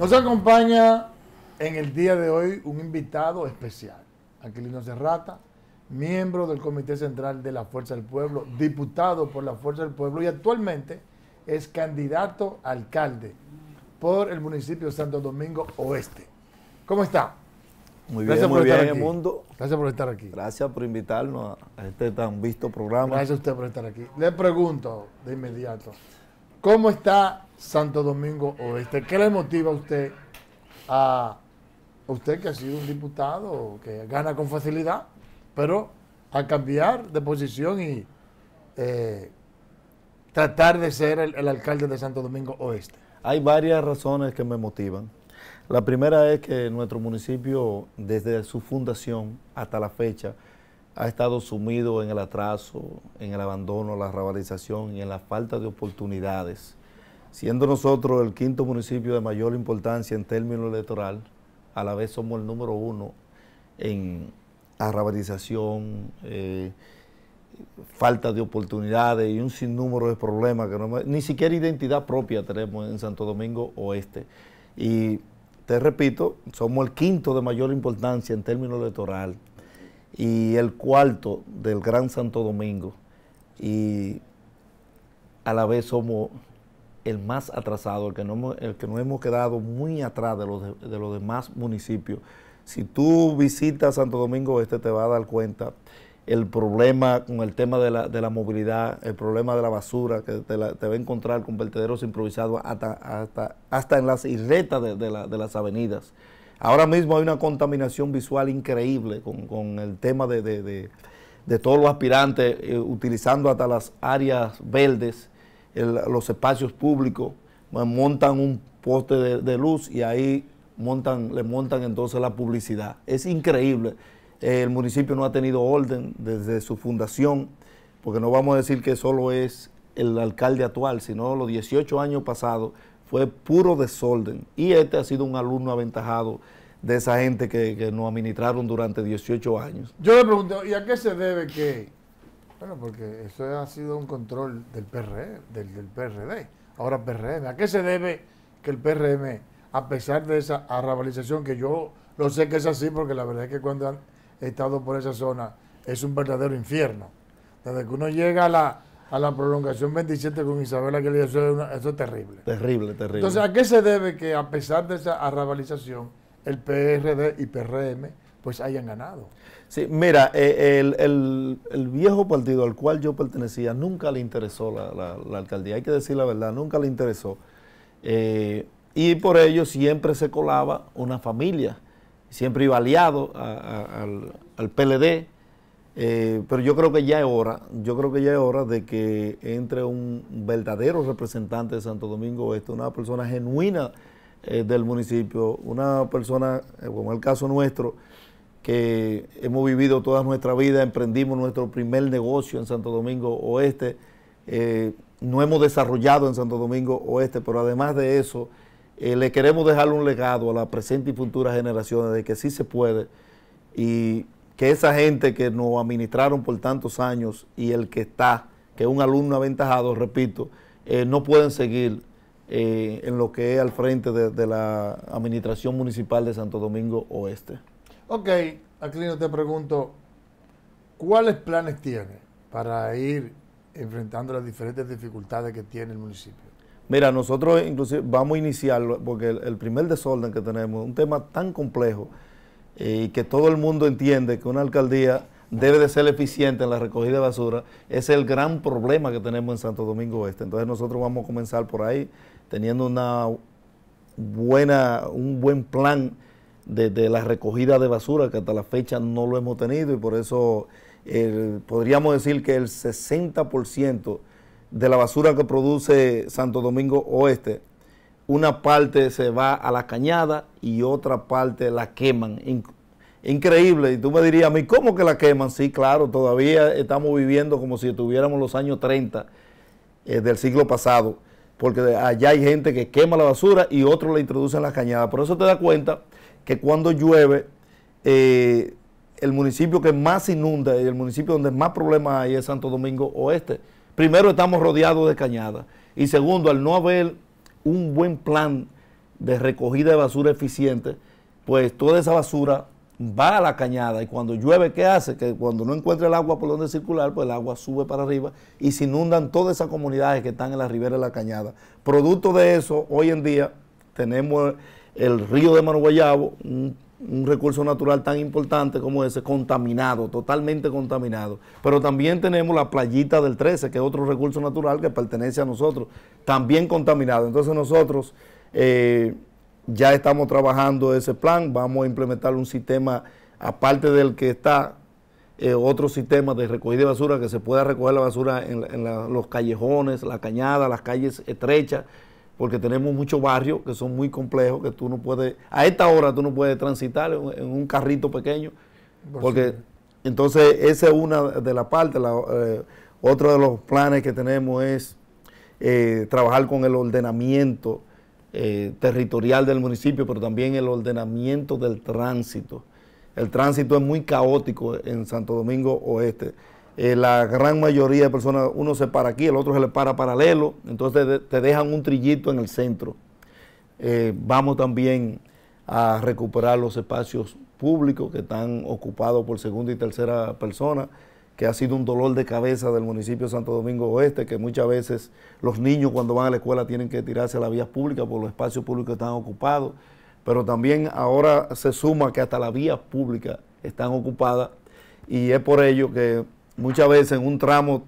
Nos acompaña en el día de hoy un invitado especial, Aquilino Serrata, miembro del Comité Central de la Fuerza del Pueblo, diputado por la Fuerza del Pueblo y actualmente es candidato alcalde por el municipio de Santo Domingo Oeste. ¿Cómo está? Muy bien, muy bien, mundo. Gracias por estar aquí. Gracias por invitarnos a este tan visto programa. Gracias a usted por estar aquí. Le pregunto de inmediato, ¿Cómo está Santo Domingo Oeste? ¿Qué le motiva a usted a usted que ha sido un diputado que gana con facilidad, pero a cambiar de posición y eh, tratar de ser el, alcalde de Santo Domingo Oeste? Hay varias razones que me motivan. La primera es que nuestro municipio, desde su fundación hasta la fecha, ha estado sumido en el atraso, en el abandono, la rabalización y en la falta de oportunidades. Siendo nosotros el quinto municipio de mayor importancia en términos electoral, a la vez somos el número uno en arrabalización, eh, falta de oportunidades y un sinnúmero de problemas que ni siquiera identidad propia tenemos en Santo Domingo Oeste. Y te repito, somos el quinto de mayor importancia en términos electorales y el cuarto del Gran Santo Domingo. Y a la vez somos el más atrasado, el que no, el que nos hemos quedado muy atrás de los, demás municipios. Si tú visitas Santo Domingo Este te va a dar cuenta el problema con el tema de la, movilidad, el problema de la basura, que te, va a encontrar con vertederos improvisados hasta, hasta, hasta en las irretas de, de las avenidas. Ahora mismo hay una contaminación visual increíble con, el tema de, todos los aspirantes eh, utilizando hasta las áreas verdes, los espacios públicos, pues montan un poste de, luz y ahí montan, le montan entonces la publicidad. Es increíble. el municipio no ha tenido orden desde su fundación, porque no vamos a decir que solo es el alcalde actual, sino los 18 años pasados fue puro desorden. Y este ha sido un alumno aventajado de esa gente que, que, nos administraron durante 18 años. Yo le pregunté, ¿y a qué se debe que...? Bueno, porque eso ha sido un control del PRD, e, del, del PRD, ahora PRM. ¿A qué se debe que el PRM, a pesar de esa arrabalización, que yo lo sé que es así, porque la verdad es que cuando han estado por esa zona es un verdadero infierno. Desde que uno llega a la, a la prolongación 27 con Isabel que es eso es terrible. Terrible, terrible. Entonces, ¿a qué se debe que a pesar de esa arrabalización, el PRD y PRM pues hayan ganado. Sí, mira, eh, el, viejo partido al cual yo pertenecía nunca le interesó la, la, alcaldía, hay que decir la verdad, nunca le interesó. Eh, y por ello siempre se colaba una familia, siempre iba aliado al, PLD, eh, pero yo creo que ya es hora, yo creo que ya es hora de que entre un verdadero representante de Santo Domingo Oeste, una persona genuina eh, del municipio, una persona, eh, como el caso nuestro, que hemos vivido toda nuestra vida, emprendimos nuestro primer negocio en Santo Domingo Oeste, eh, no hemos desarrollado en Santo Domingo Oeste, pero además de eso, le queremos dejar un legado a la presente y futura generaciones de que sí se puede y que esa gente que nos administraron por tantos años y el que está, que es un alumno aventajado, repito, no pueden seguir eh, en lo que es al frente de, la Administración Municipal de Santo Domingo Oeste. Ok, Aclino, te pregunto, ¿cuáles planes tiene para ir enfrentando las diferentes dificultades que tiene el municipio? Mira, nosotros inclusive vamos a iniciarlo porque el, primer desorden que tenemos, un tema tan complejo eh, y que todo el mundo entiende que una alcaldía debe de ser eficiente en la recogida de basura, es el gran problema que tenemos en Santo Domingo Oeste. Entonces nosotros vamos a comenzar por ahí teniendo una buena, un buen plan de, la recogida de basura, que hasta la fecha no lo hemos tenido y por eso podríamos decir que el 60% de la basura que produce Santo Domingo Oeste, una parte se va a la cañada y otra parte la queman. Increíble, y tú me dirías a mí, ¿cómo que la queman? Sí, claro, todavía estamos viviendo como si estuviéramos los años 30 eh, del siglo pasado porque allá hay gente que quema la basura y otros la introducen las cañadas. Por eso te das cuenta que cuando llueve, eh, el municipio que más inunda y el municipio donde más problemas hay es Santo Domingo Oeste. Primero, estamos rodeados de cañadas. Y segundo, al no haber un buen plan de recogida de basura eficiente, pues toda esa basura va a la cañada y cuando llueve, ¿qué hace? Que cuando no encuentra el agua por donde circular, pues el agua sube para arriba y se inundan todas esas comunidades que están en la ribera de la cañada. Producto de eso, hoy en día tenemos el río de Manu un, un recurso natural tan importante como ese, contaminado, totalmente contaminado. Pero también tenemos la playita del 13, que es otro recurso natural que pertenece a nosotros, también contaminado. Entonces nosotros... Eh, ya estamos trabajando ese plan, vamos a implementar un sistema, aparte del que está, eh, otro sistema de recogida de basura, que se pueda recoger la basura en, los callejones, la cañada, las calles estrechas, porque tenemos muchos barrios que son muy complejos, que tú no puedes, a esta hora tú no puedes transitar en, un carrito pequeño, pues porque entonces esa es una de las partes. Eh, otro de los planes que tenemos es eh, trabajar con el ordenamiento eh, territorial del municipio, pero también el ordenamiento del tránsito. El tránsito es muy caótico en Santo Domingo Oeste. Eh, la gran mayoría de personas, uno se para aquí, el otro se le para paralelo, entonces te, dejan un trillito en el centro. Eh, vamos también a recuperar los espacios públicos que están ocupados por segunda y tercera persona que ha sido un dolor de cabeza del municipio de Santo Domingo Oeste, que muchas veces los niños cuando van a la escuela tienen que tirarse a las vías públicas por los espacios públicos están ocupados, pero también ahora se suma que hasta las vías públicas están ocupadas y es por ello que muchas veces en un tramo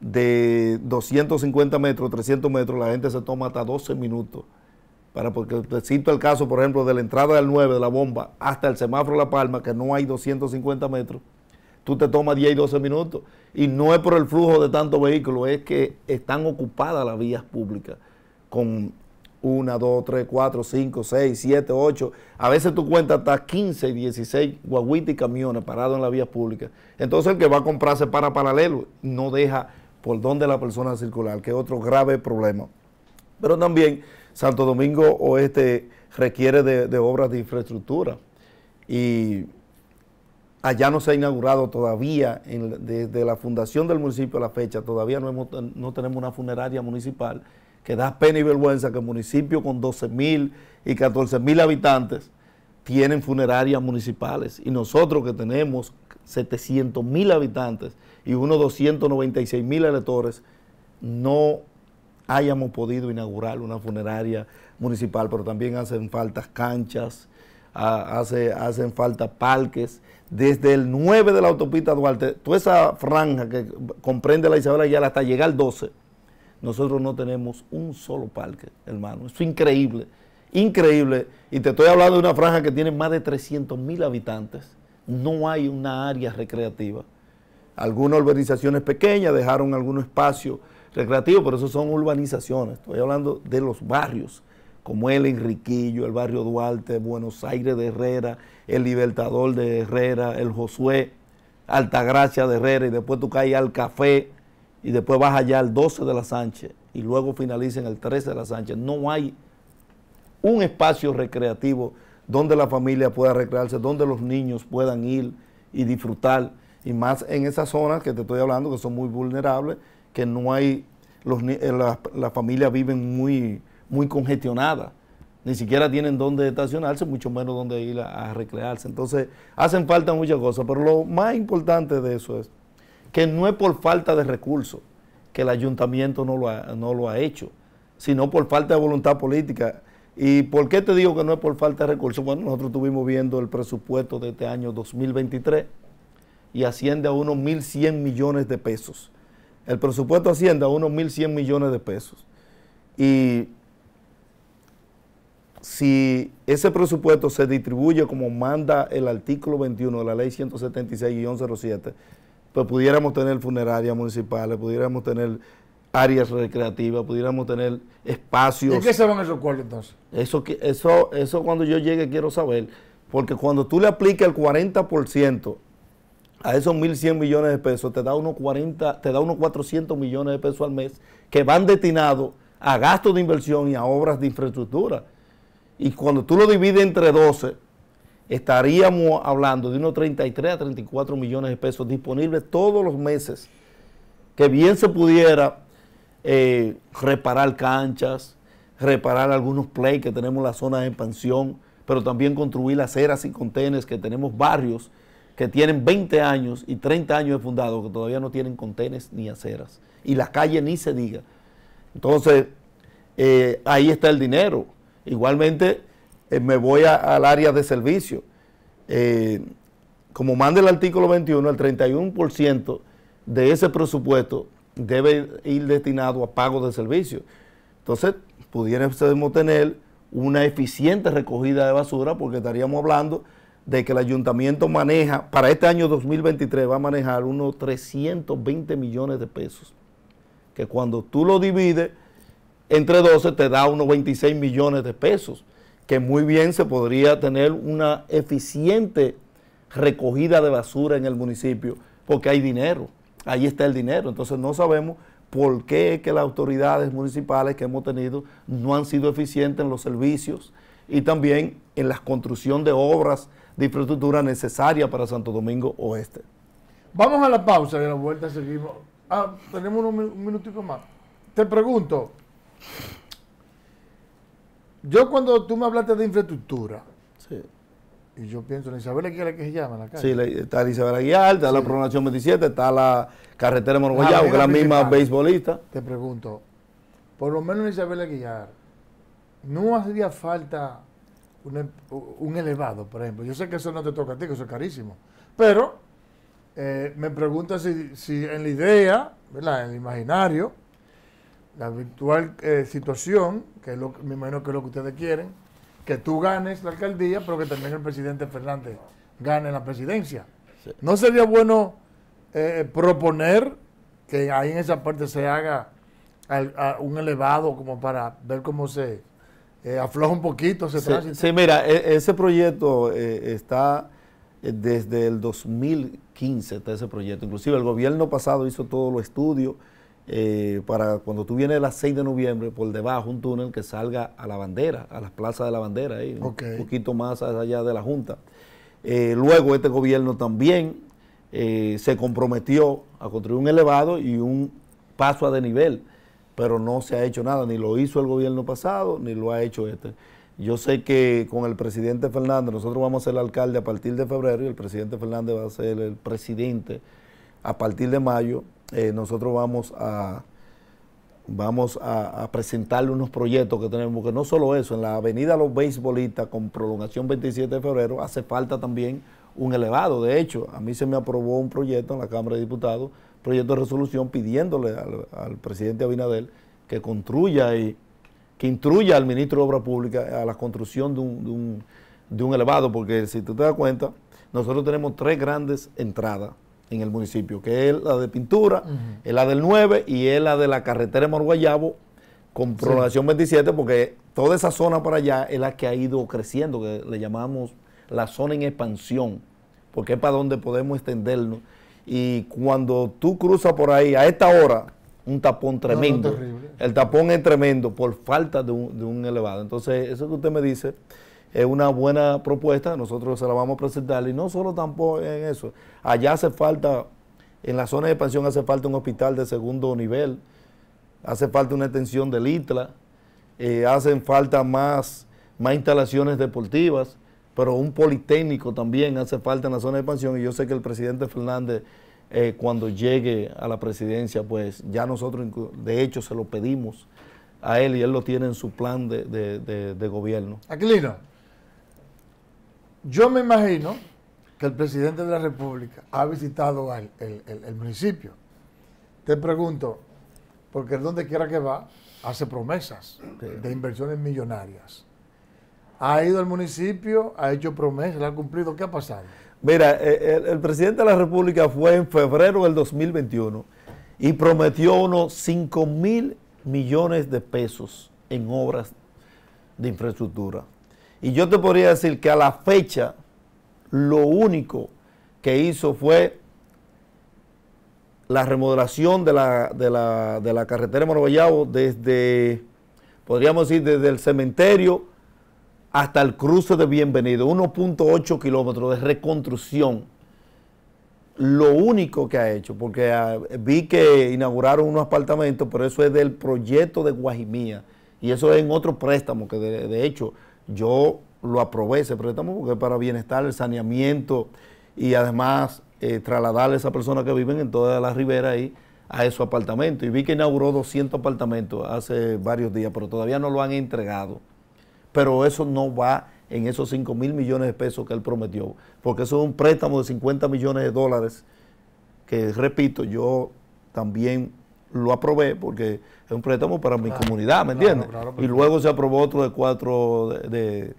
de 250 metros, 300 metros, la gente se toma hasta 12 minutos. Para, porque cito el caso, por ejemplo, de la entrada del 9 de la bomba hasta el semáforo La Palma, que no hay 250 metros, tú te tomas 10 y 12 minutos. Y no es por el flujo de tantos vehículos, es que están ocupadas las vías públicas con 1, 2, 3, 4, 5, 6, 7, 8. A veces tú cuentas hasta 15 y 16 guaguitas y camiones parados en las vías públicas. Entonces el que va a comprarse para paralelo, no deja por donde la persona circular, que es otro grave problema. Pero también Santo Domingo Oeste requiere de, de obras de infraestructura. Y Allá no se ha inaugurado todavía, desde la fundación del municipio a la fecha, todavía no, tenemos una funeraria municipal que da pena y vergüenza que municipio con 12 mil y 14 mil habitantes tienen funerarias municipales y nosotros que tenemos 700 mil habitantes y unos 296 mil electores, no hayamos podido inaugurar una funeraria municipal, pero también hacen falta canchas, hacen falta parques. Desde el 9 de la autopista Duarte, toda esa franja que comprende la Isabel Ayala hasta llegar al 12, nosotros no tenemos un solo parque, hermano. Es increíble, increíble. Y te estoy hablando de una franja que tiene más de 300 mil habitantes. No hay una área recreativa. Algunas urbanizaciones pequeñas dejaron algún espacio recreativo, pero eso son urbanizaciones. Estoy hablando de los barrios como el Enriquillo, el barrio Duarte, Buenos Aires de Herrera, el Libertador de Herrera, el Josué, Altagracia de Herrera, y después tú caes al Café, y después vas allá al 12 de la Sánchez, y luego finaliza en el 13 de la Sánchez. No hay un espacio recreativo donde la familia pueda recrearse, donde los niños puedan ir y disfrutar, y más en esas zonas que te estoy hablando, que son muy vulnerables, que no hay, los, eh, la, familia viven muy muy congestionada. Ni siquiera tienen dónde estacionarse, mucho menos dónde ir a, recrearse. Entonces, hacen falta muchas cosas. Pero lo más importante de eso es que no es por falta de recursos que el ayuntamiento no lo ha, no lo ha hecho, sino por falta de voluntad política. ¿Y por qué te digo que no es por falta de recursos? Bueno, nosotros estuvimos viendo el presupuesto de este año 2023 y asciende a unos 1.100 millones de pesos. El presupuesto asciende a unos 1.100 millones de pesos. Y si ese presupuesto se distribuye como manda el artículo 21 de la ley 176-107, pues pudiéramos tener funerarias municipales, pudiéramos tener áreas recreativas, pudiéramos tener espacios. ¿Y qué se van esos cuartos entonces? Eso, eso, eso cuando yo llegue quiero saber, porque cuando tú le aplicas el 40% a esos 1.100 millones de pesos, te da unos 40, te da unos 400 millones de pesos al mes que van destinados a gastos de inversión y a obras de infraestructura. Y cuando tú lo divides entre 12, estaríamos hablando de unos 33 a 34 millones de pesos disponibles todos los meses, que bien se pudiera eh, reparar canchas, reparar algunos play que tenemos en la zona de expansión, pero también construir aceras y contenes que tenemos barrios que tienen 20 años y 30 años de fundado que todavía no tienen contenes ni aceras. Y la calle ni se diga. Entonces, eh, ahí está el dinero. Igualmente, eh, me voy al área de servicio. Eh, como manda el artículo 21, el 31% de ese presupuesto debe ir destinado a pago de servicio. Entonces, pudiéramos tener una eficiente recogida de basura porque estaríamos hablando de que el ayuntamiento maneja, para este año 2023 va a manejar unos 320 millones de pesos, que cuando tú lo divides entre 12 te da unos 26 millones de pesos, que muy bien se podría tener una eficiente recogida de basura en el municipio, porque hay dinero, ahí está el dinero. Entonces no sabemos por qué que las autoridades municipales que hemos tenido no han sido eficientes en los servicios y también en la construcción de obras de infraestructura necesaria para Santo Domingo Oeste. Vamos a la pausa y a la vuelta seguimos. Ah, tenemos un minutito más. Te pregunto, yo cuando tú me hablaste de infraestructura, sí. y yo pienso en Isabel Aguilar, que se llama la calle. Sí, está Isabel Aguilar, está la Pronación 27, está la carretera de que es la misma beisbolista. Te pregunto, por lo menos en Isabel Aguilar, ¿no haría falta em, un, elevado, por ejemplo? Yo sé que eso no te toca a ti, que eso es carísimo, pero eh, me pregunta si, en la idea, en el imaginario, la virtual eh, situación, que es lo, me imagino que es lo que ustedes quieren, que tú ganes la alcaldía, pero que también el presidente Fernández gane la presidencia. ¿No sería bueno eh, proponer que ahí en esa parte se haga un elevado como para ver cómo se eh, afloja un poquito ese sí, Sí, mira, e, ese proyecto está desde el 2015, está ese proyecto. Inclusive el gobierno pasado hizo todos los estudios eh, para cuando tú vienes a las 6 de noviembre, por debajo un túnel que salga a la bandera, a las plazas de la bandera, ahí, un poquito más allá de la Junta. Eh, luego este gobierno también eh, se comprometió a construir un elevado y un paso a desnivel, pero no se ha hecho nada, ni lo hizo el gobierno pasado, ni lo ha hecho este. Yo sé que con el presidente Fernández, nosotros vamos a ser alcalde a partir de febrero y el presidente Fernández va a ser el presidente a partir de mayo eh, nosotros vamos a vamos a, presentarle unos proyectos que tenemos, porque no solo eso, en la avenida Los Beisbolistas con prolongación 27 de febrero hace falta también un elevado. De hecho, a mí se me aprobó un proyecto en la Cámara de Diputados, proyecto de resolución pidiéndole al, presidente Abinadel que construya y que instruya al ministro de Obras Públicas a la construcción de un, de un elevado, porque si tú te das cuenta, nosotros tenemos tres grandes entradas en el municipio, que es la de pintura, es la del 9 y es la de la carretera de Morguayabo con prolongación 27, porque toda esa zona para allá es la que ha ido creciendo, que le llamamos la zona en expansión, porque es para donde podemos extendernos. Y cuando tú cruzas por ahí, a esta hora, un tapón tremendo. el tapón es tremendo por falta de un, de un elevado. Entonces, eso que usted me dice es una buena propuesta, nosotros se la vamos a presentar. Y no solo tampoco en eso, allá hace falta, en la zona de expansión hace falta un hospital de segundo nivel, hace falta una extensión del ITLA, eh, hacen falta más, más instalaciones deportivas, pero un politécnico también hace falta en la zona de expansión. Y yo sé que el presidente Fernández, eh, cuando llegue a la presidencia, pues ya nosotros, de hecho, se lo pedimos a él y él lo tiene en su plan de, de, de, de gobierno. Yo me imagino que el presidente de la República ha visitado el, municipio. Te pregunto, porque donde quiera que va, hace promesas de inversiones millonarias. Ha ido al municipio, ha hecho promesas, la ha cumplido. ¿Qué ha pasado? Mira, eh, el, el, presidente de la República fue en febrero del 2021 y prometió unos 5 mil millones de pesos en obras de infraestructura. Y yo te podría decir que a la fecha lo único que hizo fue la remodelación de la, de de carretera desde, podríamos decir, desde el cementerio hasta el cruce de Bienvenido, 1.8 kilómetros de reconstrucción. Lo único que ha hecho, porque ah, vi que inauguraron unos apartamentos, pero eso es del proyecto de Guajimía, y eso es en otro préstamo, que de hecho yo lo aprobé ese préstamo porque para bienestar, el saneamiento y además trasladarle eh, trasladar a esa persona que viven en toda la ribera ahí a esos apartamentos. Y vi que inauguró 200 apartamentos hace varios días, pero todavía no lo han entregado. Pero eso no va en esos 5 mil millones de pesos que él prometió, porque eso es un préstamo de 50 millones de dólares, que repito, yo también lo aprobé porque es un préstamo para mi comunidad, ¿me entiendes? y luego se aprobó otro de cuatro de,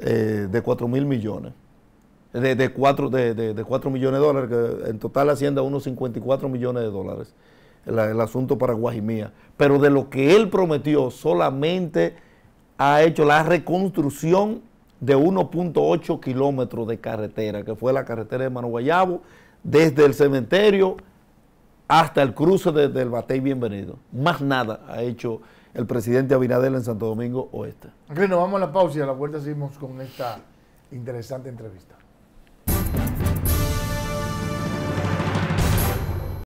eh, mil millones. De, 4 de, millones de dólares, que en total hacienda unos 54 millones de dólares el, asunto para Guajimía. Pero de lo que él prometió, solamente ha hecho la reconstrucción de 1.8 kilómetros de carretera, que fue la carretera de Manu Guayabo, desde el cementerio hasta el cruce del el Batey Bienvenido. Más nada ha hecho el presidente Abinadel en Santo Domingo Oeste. Bueno, vamos a la pausa y a la vuelta seguimos con esta interesante entrevista.